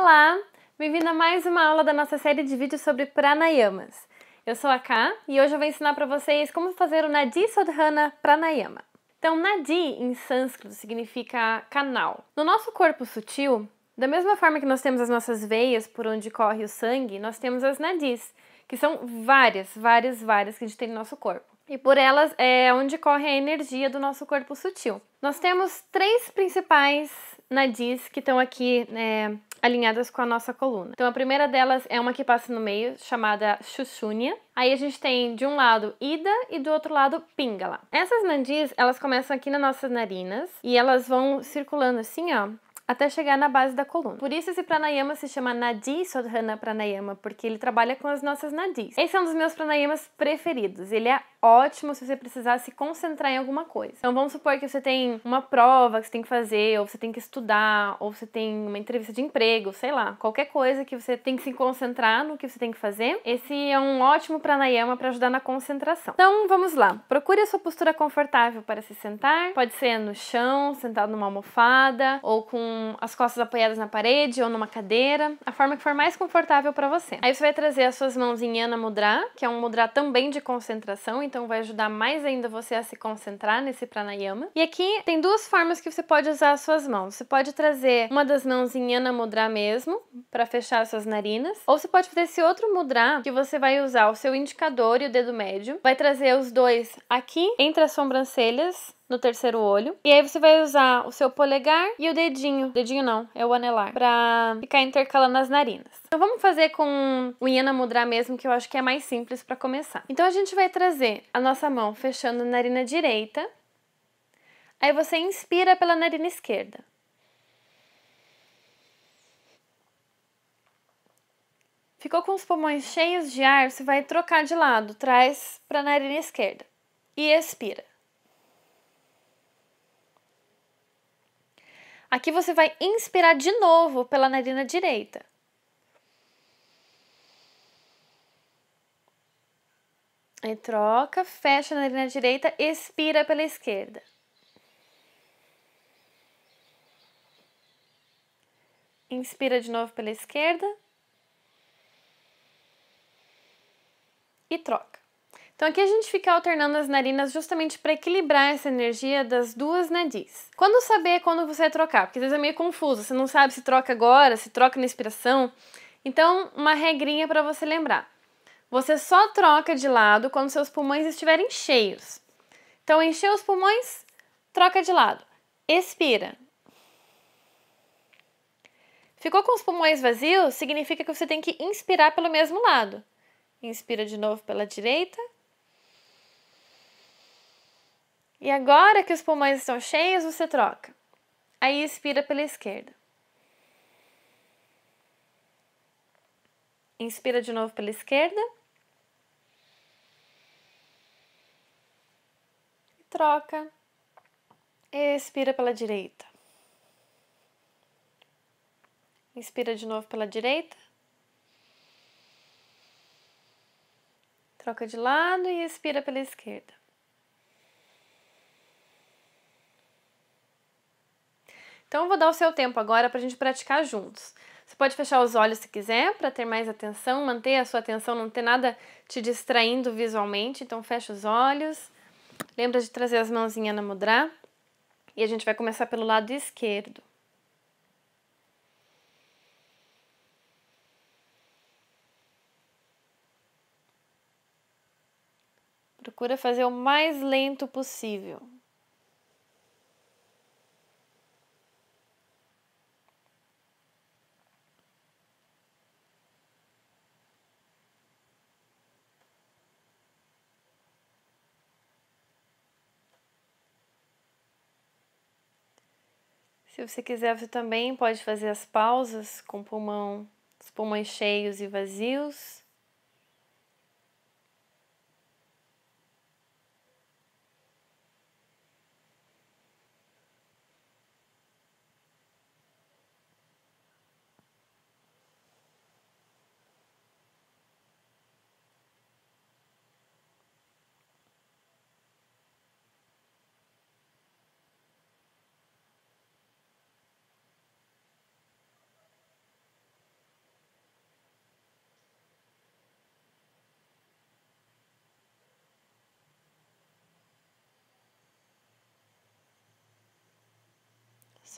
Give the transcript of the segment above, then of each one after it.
Olá, bem-vindo a mais uma aula da nossa série de vídeos sobre pranayamas. Eu sou a Ká e hoje eu vou ensinar para vocês como fazer o Nadi Sodhana Pranayama. Então, Nadi em sânscrito significa canal. No nosso corpo sutil, da mesma forma que nós temos as nossas veias por onde corre o sangue, nós temos as nadis, que são várias, várias, várias que a gente tem no nosso corpo. E por elas é onde corre a energia do nosso corpo sutil. Nós temos três principais na Diz, que estão aqui é, alinhadas com a nossa coluna. Então a primeira delas é uma que passa no meio, chamada Xuxunia. Aí a gente tem de um lado Ida e do outro lado Pingala. Essas nandis, elas começam aqui nas nossas narinas e elas vão circulando assim, ó, até chegar na base da coluna. Por isso esse pranayama se chama Nadi Sodhana Pranayama, porque ele trabalha com as nossas nadis. Esse é um dos meus pranayamas preferidos, ele é ótimo se você precisar se concentrar em alguma coisa. Então vamos supor que você tem uma prova que você tem que fazer, ou você tem que estudar, ou você tem uma entrevista de emprego, sei lá, qualquer coisa que você tem que se concentrar no que você tem que fazer. Esse é um ótimo pranayama para ajudar na concentração. Então vamos lá. Procure a sua postura confortável para se sentar. Pode ser no chão, sentado numa almofada, ou com as costas apoiadas na parede ou numa cadeira, a forma que for mais confortável para você. Aí você vai trazer as suas mãos em Yana Mudra, que é um mudra também de concentração então vai ajudar mais ainda você a se concentrar nesse pranayama. E aqui tem duas formas que você pode usar as suas mãos. Você pode trazer uma das mãos em Yana Mudra mesmo, para fechar suas narinas, ou você pode fazer esse outro mudra que você vai usar o seu indicador e o dedo médio, vai trazer os dois aqui entre as sobrancelhas no terceiro olho. E aí você vai usar o seu polegar e o dedinho. Dedinho não, é o anelar. Pra ficar intercalando as narinas. Então vamos fazer com o Iena Mudra mesmo, que eu acho que é mais simples para começar. Então a gente vai trazer a nossa mão fechando a narina direita. Aí você inspira pela narina esquerda. Ficou com os pulmões cheios de ar, você vai trocar de lado, traz para a narina esquerda e expira. Aqui você vai inspirar de novo pela narina direita. Aí troca, fecha a narina direita, expira pela esquerda. Inspira de novo pela esquerda. E troca. Então aqui a gente fica alternando as narinas justamente para equilibrar essa energia das duas nadis. Quando saber é quando você trocar? Porque às vezes é meio confuso, você não sabe se troca agora, se troca na inspiração. Então, uma regrinha para você lembrar. Você só troca de lado quando seus pulmões estiverem cheios. Então, encheu os pulmões, troca de lado. Expira. Ficou com os pulmões vazios, significa que você tem que inspirar pelo mesmo lado. Inspira de novo pela direita, e agora que os pulmões estão cheios, você troca. Aí expira pela esquerda. Inspira de novo pela esquerda. troca. Expira pela direita. Inspira de novo pela direita. Troca de lado e expira pela esquerda. Então eu vou dar o seu tempo agora para a gente praticar juntos. Você pode fechar os olhos se quiser para ter mais atenção, manter a sua atenção, não ter nada te distraindo visualmente. Então fecha os olhos. Lembra de trazer as mãozinhas na mudra. E a gente vai começar pelo lado esquerdo. Procura fazer o mais lento possível. Se você quiser, você também pode fazer as pausas com pulmão, os pulmões cheios e vazios.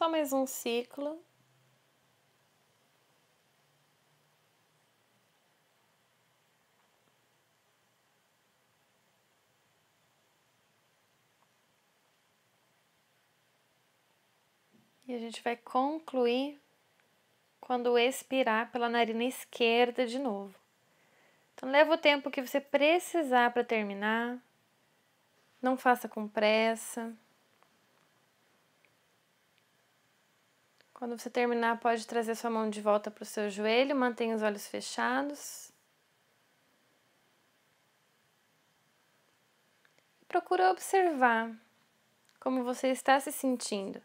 Só mais um ciclo. E a gente vai concluir quando expirar pela narina esquerda de novo. Então, leva o tempo que você precisar para terminar. Não faça com pressa. Quando você terminar, pode trazer sua mão de volta para o seu joelho, mantenha os olhos fechados. Procura observar como você está se sentindo.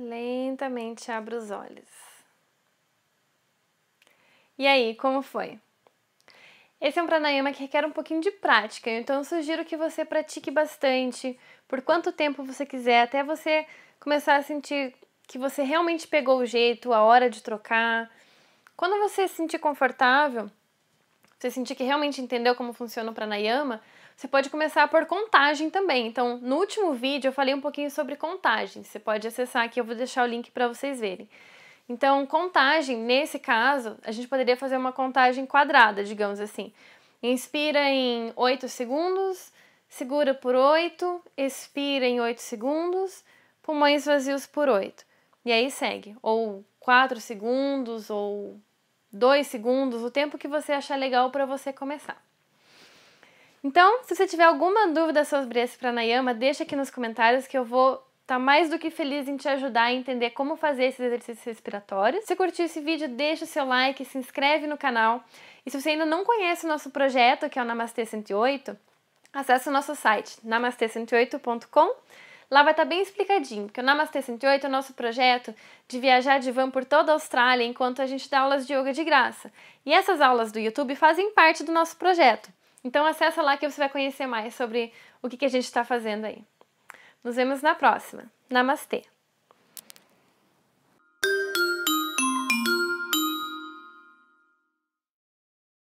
Lentamente abra os olhos. E aí, como foi? Esse é um pranayama que requer um pouquinho de prática, então eu sugiro que você pratique bastante, por quanto tempo você quiser, até você começar a sentir que você realmente pegou o jeito, a hora de trocar. Quando você se sentir confortável, você sentir que realmente entendeu como funciona o pranayama, você pode começar por contagem também. Então, no último vídeo eu falei um pouquinho sobre contagem. Você pode acessar aqui, eu vou deixar o link para vocês verem. Então, contagem, nesse caso, a gente poderia fazer uma contagem quadrada, digamos assim. Inspira em 8 segundos, segura por 8, expira em 8 segundos, pulmões vazios por 8. E aí segue, ou 4 segundos, ou dois segundos, o tempo que você achar legal para você começar. Então, se você tiver alguma dúvida sobre esse pranayama, deixa aqui nos comentários que eu vou estar tá mais do que feliz em te ajudar a entender como fazer esses exercícios respiratórios. Se curtiu esse vídeo, deixa o seu like, se inscreve no canal. E se você ainda não conhece o nosso projeto, que é o Namastê 108, acesse o nosso site namastê108.com Lá vai estar tá bem explicadinho, porque o Namastê 108 é o nosso projeto de viajar de van por toda a Austrália enquanto a gente dá aulas de yoga de graça. E essas aulas do YouTube fazem parte do nosso projeto. Então acessa lá que você vai conhecer mais sobre o que, que a gente está fazendo aí. Nos vemos na próxima. Namastê!